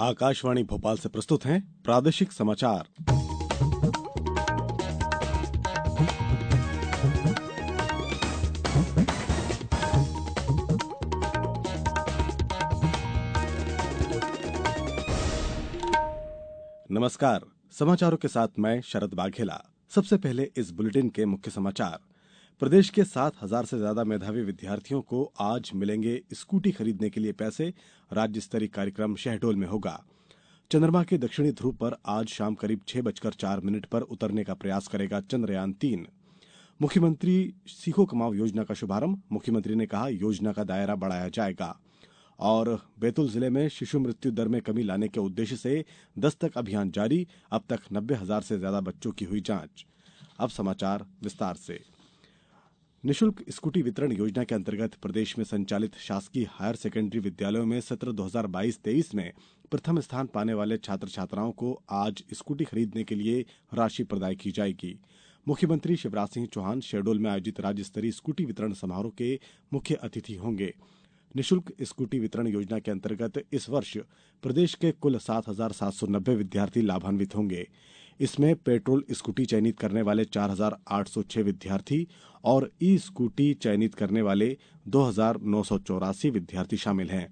आकाशवाणी भोपाल से प्रस्तुत हैं प्रादेशिक समाचार नमस्कार समाचारों के साथ मैं शरद बाघेला सबसे पहले इस बुलेटिन के मुख्य समाचार प्रदेश के सात हजार से ज्यादा मेधावी विद्यार्थियों को आज मिलेंगे स्कूटी खरीदने के लिए पैसे राज्य स्तरीय कार्यक्रम शहडोल में होगा चंद्रमा के दक्षिणी ध्रुव पर आज शाम करीब छह बजकर चार मिनट पर उतरने का प्रयास करेगा चंद्रयान तीन मुख्यमंत्री सीखो कमाओ योजना का शुभारंभ मुख्यमंत्री ने कहा योजना का दायरा बढ़ाया जाएगा और बैतूल जिले में शिशु मृत्यु दर में कमी लाने के उद्देश्य से दस्तक अभियान जारी अब तक नब्बे हजार से ज्यादा बच्चों की हुई जांच अब समाचार विस्तार से निःशुल्क स्कूटी वितरण योजना के अंतर्गत प्रदेश में संचालित शासकीय हायर सेकेण्डरी विद्यालयों में सत्र दो हजार बाईस तेईस में प्रथम स्थान पाने वाले छात्र छात्राओं को आज स्कूटी खरीदने के लिए राशि प्रदाय की जाएगी मुख्यमंत्री शिवराज सिंह चौहान शहडोल में आयोजित राज्य स्तरीय स्कूटी वितरण समारोह के मुख्य अतिथि होंगे निःशुल्क स्कूटी वितरण योजना के अंतर्गत इस वर्ष प्रदेश के कुल सात हजार सात सौ नब्बे विद्यार्थी लाभान्वित होंगे इसमें पेट्रोल स्कूटी चयनित करने वाले चार हजार आठ सौ छह विद्यार्थी और ई स्कूटी चयनित करने वाले दो हजार नौ सौ चौरासी विद्यार्थी शामिल हैं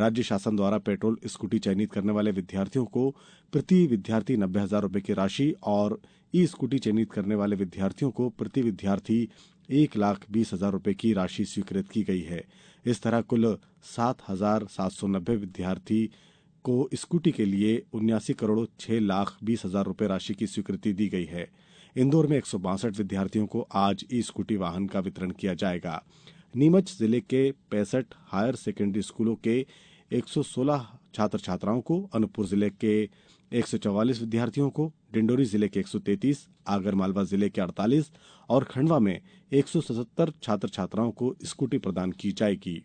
राज्य शासन द्वारा पेट्रोल स्कूटी चयनित करने वाले विद्यार्थियों को प्रति विद्यार्थी नब्बे हजार रूपये की राशि और ई स्कूटी चयनित करने वाले विद्यार्थियों को प्रति विद्यार्थी एक लाख बीस हजार रूपये की राशि स्वीकृत की गई है इस तरह कुल सात हजार सात सौ नब्बे विद्यार्थी को स्कूटी के लिए उन्यासी करोड़ छह लाख बीस हजार रूपये राशि की स्वीकृति दी गई है इंदौर में एक सौ बासठ विद्यार्थियों को आज ई स्कूटी वाहन का वितरण किया जाएगा नीमच जिले के पैंसठ हायर सेकेंडरी स्कूलों के एक सौ सोलह छात्र छात्राओं को अनूपपुर जिले के एक सौ विद्यार्थियों को डिंडोरी जिले के एक सौ तैतीस आगरमालवा जिले के अड़तालीस और खंडवा में एक सौ सतहत्तर छात्र छात्राओं को स्कूटी प्रदान की जाएगी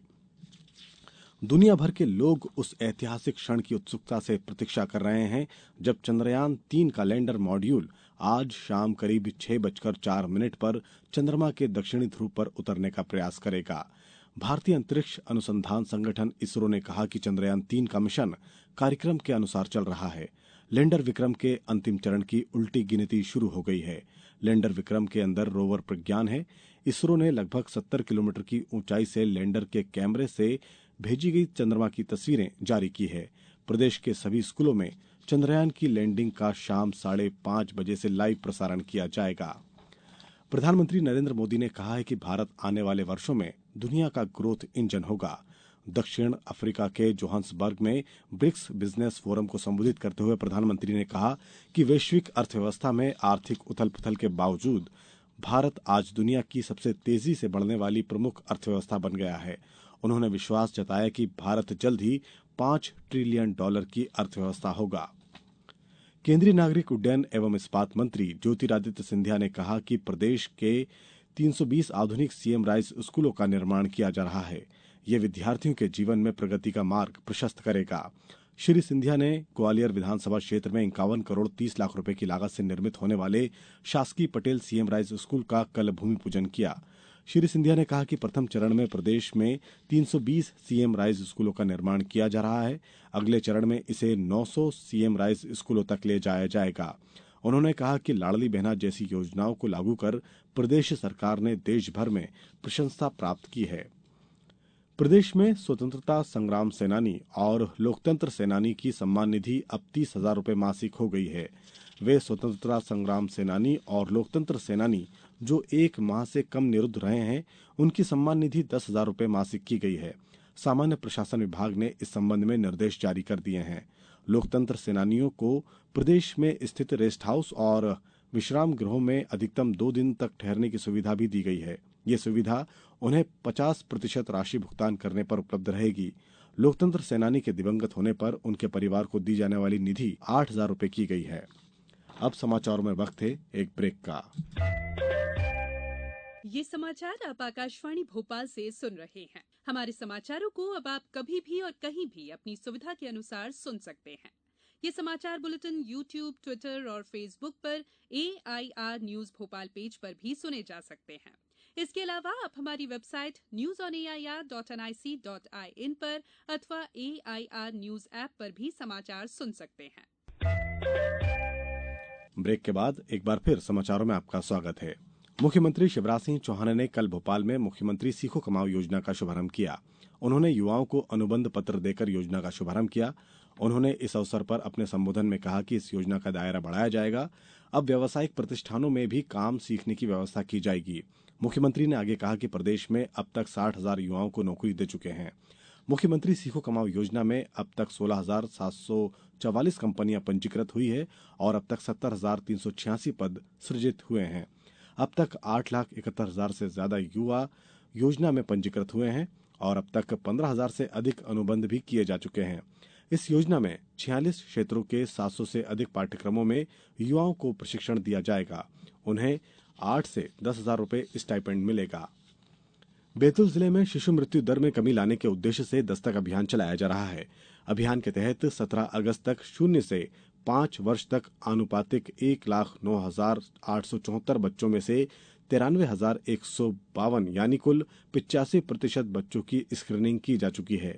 दुनिया भर के लोग उस ऐतिहासिक क्षण की उत्सुकता से प्रतीक्षा कर रहे हैं जब चंद्रयान तीन का लैंडर मॉड्यूल आज शाम करीब छह बजकर चार मिनट पर चंद्रमा के दक्षिणी ध्रुव पर उतरने का प्रयास करेगा भारतीय अंतरिक्ष अनुसंधान संगठन इसरो ने कहा कि चंद्रयान तीन का मिशन कार्यक्रम के अनुसार चल रहा है लैंडर विक्रम के अंतिम चरण की उल्टी गिनती शुरू हो गई है लैंडर विक्रम के अंदर रोवर प्रज्ञान है इसरो ने लगभग सत्तर किलोमीटर की ऊंचाई से लैंडर के कैमरे से भेजी गई चंद्रमा की तस्वीरें जारी की है प्रदेश के सभी स्कूलों में चंद्रयान की लैंडिंग का शाम साढ़े पांच बजे से लाइव प्रसारण किया जाएगा प्रधानमंत्री नरेंद्र मोदी ने कहा है कि भारत आने वाले वर्षों में दुनिया का ग्रोथ इंजन होगा दक्षिण अफ्रीका के जोहान्सबर्ग में ब्रिक्स बिजनेस फोरम को संबोधित करते हुए प्रधानमंत्री ने कहा कि वैश्विक अर्थव्यवस्था में आर्थिक उथल पुथल के बावजूद भारत आज दुनिया की सबसे तेजी से बढ़ने वाली प्रमुख अर्थव्यवस्था बन गया है उन्होंने विश्वास जताया कि भारत जल्द ही पांच ट्रिलियन डॉलर की अर्थव्यवस्था होगा केंद्रीय नागरिक उड्डयन एवं इस्पात मंत्री ज्योतिरादित्य सिंधिया ने कहा कि प्रदेश के 320 आधुनिक सीएम राइज स्कूलों का निर्माण किया जा रहा है ये विद्यार्थियों के जीवन में प्रगति का मार्ग प्रशस्त करेगा श्री सिंधिया ने ग्वालियर विधानसभा क्षेत्र में इक्यावन करोड़ तीस लाख रुपए की लागत से निर्मित होने वाले शासकीय पटेल सीएम राइज स्कूल का कल भूमि पूजन किया श्री सिंधिया ने कहा कि प्रथम चरण में प्रदेश में तीन सौ बीस सीएम राइज स्कूलों का निर्माण किया जा रहा है अगले चरण में इसे नौ सौ सीएम राइज स्कूलों तक ले जाया जाएगा उन्होंने कहा कि लाडली बहना जैसी योजनाओं को लागू कर प्रदेश सरकार ने देश भर में प्रशंसा प्राप्त की है प्रदेश में स्वतंत्रता संग्राम सेनानी और लोकतंत्र सेनानी की सम्मान निधि अब तीस हजार रूपये मासिक हो गई है वे स्वतंत्रता संग्राम सेनानी और लोकतंत्र सेनानी जो एक माह से कम निरुद्ध रहे हैं उनकी सम्मान निधि दस हजार रूपये मासिक की गई है सामान्य प्रशासन विभाग ने इस संबंध में निर्देश जारी कर दिए हैं लोकतंत्र सेनानियों को प्रदेश में स्थित रेस्ट हाउस और विश्राम गृहों में अधिकतम दो दिन तक ठहरने की सुविधा भी दी गई है ये सुविधा उन्हें पचास प्रतिशत राशि भुगतान करने पर उपलब्ध रहेगी लोकतंत्र सेनानी के दिवंगत होने पर उनके परिवार को दी जाने वाली निधि आठ हजार रूपए की गई है अब समाचारों में वक्त है एक ब्रेक का ये समाचार आप आकाशवाणी भोपाल से सुन रहे हैं हमारे समाचारों को अब आप कभी भी और कहीं भी अपनी सुविधा के अनुसार सुन सकते हैं ये समाचार बुलेटिन यूट्यूब ट्विटर और फेसबुक पर एआईआर न्यूज भोपाल पेज पर भी सुने जा सकते हैं इसके अलावा आप हमारी website news on A I R dot N I C dot I N पर अथवा A I R news app पर भी समाचार सुन सकते हैं ब्रेक के बाद एक बार फिर समाचारों में आपका स्वागत है मुख्यमंत्री शिवराज सिंह चौहान ने कल भोपाल में मुख्यमंत्री सीखो कमाओ योजना का शुभारंभ किया उन्होंने युवाओं को अनुबंध पत्र देकर योजना का शुभारंभ किया उन्होंने इस अवसर पर अपने संबोधन में कहा कि इस योजना का दायरा बढ़ाया जाएगा अब व्यावसायिक प्रतिष्ठानों में भी काम सीखने की व्यवस्था की जाएगी मुख्यमंत्री ने आगे कहा कि प्रदेश में अब तक साठ हजार युवाओं को नौकरी दे चुके हैं मुख्यमंत्री सीखो कमाओ योजना में अब तक सोलह हजार सात सौ चवालीस कंपनियां पंजीकृत हुई है और अब तक सत्तर हजार तीन सौ छियासी पद सृजित हुए हैं अब तक आठ लाख इकहत्तर हजार से ज्यादा युवा योजना में पंजीकृत हुए हैं और अब तक पंद्रह हजार से अधिक अनुबंध भी किए जा चुके हैं इस योजना में छियालीस क्षेत्रों के सात सौ से अधिक पाठ्यक्रमों में युवाओं को प्रशिक्षण दिया जाएगा उन्हें आठ से दस हजार रूपये स्टाइपेंड मिलेगा बैतूल जिले में शिशु मृत्यु दर में कमी लाने के उद्देश्य से दस्तक अभियान चलाया जा रहा है अभियान के तहत सत्रह अगस्त तक शून्य से पांच वर्ष तक आनुपातिक एक लाख नौ हजार आठ सौ चौहत्तर बच्चों में से तिरानवे हजार एक सौ बावन यानी कुल पिचासी प्रतिशत बच्चों की स्क्रीनिंग की जा चुकी है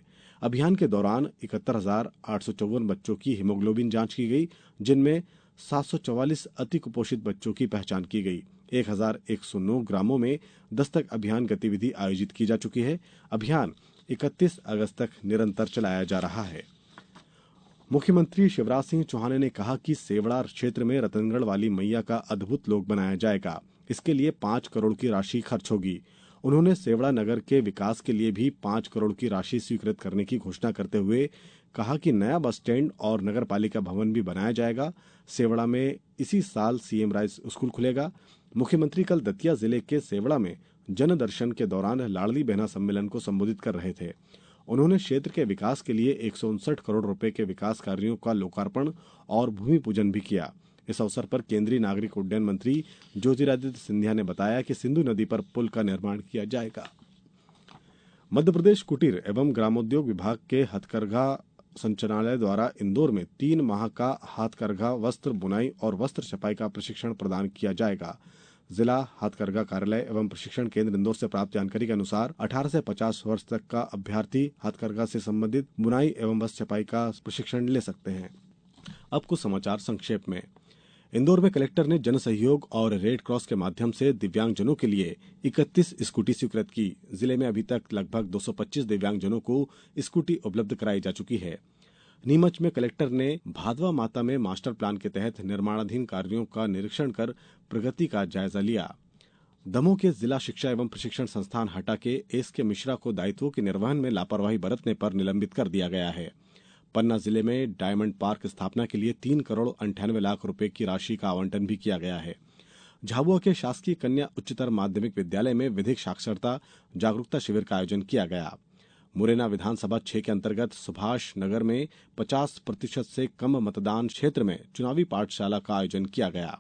अभियान के दौरान इकहत्तर हजार आठ सौ चौवन बच्चों की हीमोग्लोबिन जांच की गई जिनमें सात सौ चौवालीस अति कुपोषित बच्चों की पहचान की गई एक हजार एक सौ नौ ग्रामों में दस्तक अभियान गतिविधि आयोजित की जा चुकी है अभियान इकतीस अगस्त तक निरंतर चलाया जा रहा है मुख्यमंत्री शिवराज सिंह चौहान ने कहा कि सेवड़ा क्षेत्र में रतनगढ़ वाली मैया का अद्भुत लोक बनाया जाएगा इसके लिए पांच करोड़ की राशि खर्च होगी उन्होंने सेवड़ा नगर के विकास के लिए भी पांच करोड़ की राशि स्वीकृत करने की घोषणा करते हुए कहा कि नया बस स्टैंड और नगर पालिका भवन भी बनाया जाएगा सेवड़ा में इसी साल सीएम राइस स्कूल खुलेगा मुख्यमंत्री कल दतिया जिले के सेवड़ा में जनदर्शन के दौरान लाडली बहना सम्मेलन को संबोधित कर रहे थे उन्होंने क्षेत्र के विकास के लिए एक सौ उनसठ करोड़ रूपये के विकास कार्यों का लोकार्पण और भूमि पूजन भी किया इस अवसर पर केंद्रीय नागरिक उड्डयन मंत्री ज्योतिरादित्य सिंधिया ने बताया कि सिंधु नदी पर पुल का निर्माण किया मध्य मध्यप्रदेश कुटीर एवं ग्रामोद्योग विभाग के हथकरघा संचालय द्वारा इंदौर में तीन माह का हाथकरघा वस्त्र बुनाई और वस्त्र छपाई का प्रशिक्षण प्रदान किया जाएगा जिला हाथकरघा कार्यालय एवं प्रशिक्षण केंद्र इंदौर से प्राप्त जानकारी के अनुसार अठारह से पचास वर्ष तक का अभ्यर्थी हाथकरघा से संबंधित बुनाई एवं छपाई का प्रशिक्षण ले सकते हैं अब कुछ समाचार संक्षेप में इंदौर में कलेक्टर ने जन सहयोग और रेडक्रॉस के माध्यम से दिव्यांगजनों के लिए 31 स्कूटी स्वीकृत की जिले में अभी तक लगभग 225 दिव्यांगजनों को स्कूटी उपलब्ध कराई जा चुकी है नीमच में कलेक्टर ने भादवा माता में मास्टर प्लान के तहत निर्माणाधीन कार्यों का निरीक्षण कर प्रगति का जायजा लिया दमोह के जिला शिक्षा एवं प्रशिक्षण संस्थान हटा के एस के मिश्रा को दायित्वों के निर्वहन में लापरवाही बरतने पर निलंबित कर दिया गया है पन्ना जिले में डायमंड पार्क स्थापना के लिए तीन करोड़ अंठानवे लाख रूपये की राशि का आवंटन भी किया गया है झाबुआ के शासकीय कन्या उच्चतर माध्यमिक विद्यालय में विधिक साक्षरता जागरूकता शिविर का आयोजन किया गया मुरैना विधानसभा क्षेत्र के अंतर्गत सुभाष नगर में पचास प्रतिशत से कम मतदान क्षेत्र में चुनावी पाठशाला का आयोजन किया गया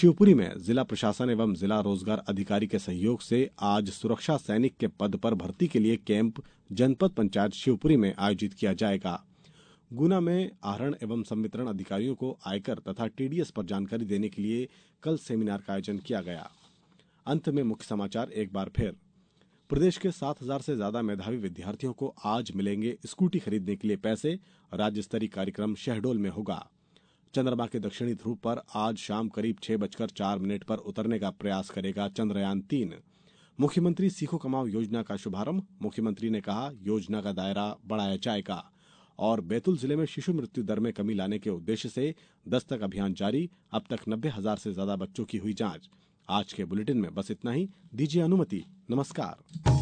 शिवपुरी में जिला प्रशासन एवं जिला रोजगार अधिकारी के सहयोग से आज सुरक्षा सैनिक के पद पर भर्ती के लिए कैंप जनपद पंचायत शिवपुरी में आयोजित किया जाएगा गुना में आहरण एवं संवितरण अधिकारियों को आयकर तथा टीडीएस पर जानकारी देने के लिए कल सेमिनार का आयोजन किया गया अंत में मुख्य समाचार एक बार फिर प्रदेश के सात हजार से ज्यादा मेधावी विद्यार्थियों को आज मिलेंगे स्कूटी खरीदने के लिए पैसे राज्य स्तरीय कार्यक्रम शहडोल में होगा चंद्रमा के दक्षिणी ध्रुव पर आज शाम करीब छह बजकर चार मिनट पर उतरने का प्रयास करेगा चंद्रयान तीन मुख्यमंत्री सीखो कमाओ योजना का शुभारंभ मुख्यमंत्री ने कहा योजना का दायरा बढ़ाया जाएगा और बैतूल जिले में शिशु मृत्यु दर में कमी लाने के उद्देश्य से दस्तक अभियान जारी अब तक नब्बे हजार से ज्यादा बच्चों की हुई जांच आज के बुलेटिन में बस इतना ही दीजिए अनुमति नमस्कार